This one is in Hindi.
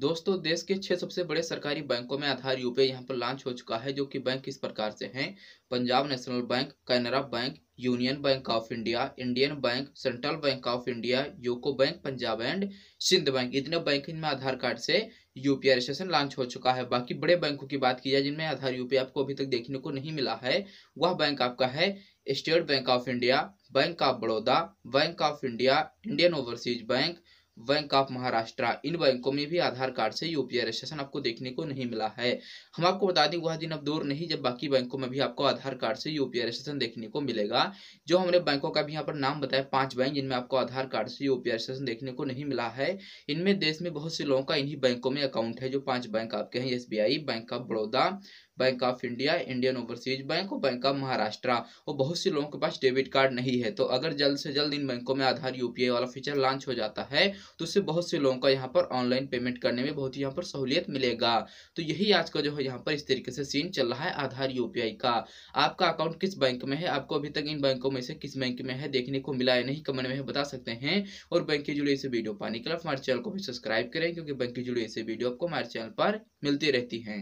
दोस्तों देश के छह सबसे बड़े सरकारी बैंकों में आधार यूपीआई यहाँ पर लॉन्च हो चुका है जो कि बैंक किस प्रकार से हैं Punjab national bank Canara bank union bank of India Indian bank central bank of India UCO bank Punjab and Sind bank इतने बैंक इनमें आधार कार्ड से यूपीआई रजिस्ट्रेशन लॉन्च हो चुका है बाकी बड़े बैंकों की बात की जाए जिनमें आधार यूपीआई आपको अभी तक देखने को नहीं मिला है वह बैंक आपका है state bank of India bank of Baroda bank of India Indian overseas bank bank of Maharashtra इन बैंकों में भी आधार कार्ड से यूपीआई रजिस्ट्रेशन आपको देखने को नहीं मिला है हम आपको बता दें वह दिन अब दूर नहीं जब बाकी बैंकों में भी आपको आधार कार्ड से यूपीआई रजिस्ट्रेशन देखने को मिलेगा जो हमने बैंकों का भी यहाँ पर नाम बताया पांच बैंक जिनमें आपको आधार कार्ड से यूपीआई रजिस्ट्रेशन देखने को नहीं मिला है इनमें देश में बहुत से लोगों का इन्हीं बैंकों में अकाउंट है जो पांच बैंक आपके हैं yes bank of Baroda bank of India Indian overseas bank और बैंक ऑफ महाराष्ट्र और बहुत से लोगों के पास डेबिट कार्ड नहीं है तो अगर जल्द से जल्द इन बैंकों में आधार यूपीआई वाला फीचर लॉन्च हो जाता है तो उससे बहुत से लोगों का यहाँ पर ऑनलाइन पेमेंट करने में बहुत ही यहाँ पर सहूलियत मिलेगा तो यही आज का जो है यहाँ पर इस तरीके से सीन चल रहा है आधार यूपीआई का आपका अकाउंट किस बैंक में है आपको अभी तक इन बैंकों में से किस बैंक में है देखने को मिला या नहीं कमेंट में बता सकते हैं और बैंक के जुड़े इसे वीडियो पाने के लिए हमारे चैनल को भी सब्सक्राइब करें क्योंकि बैंक के जुड़े ऐसे वीडियो आपको हमारे चैनल पर मिलती रहती है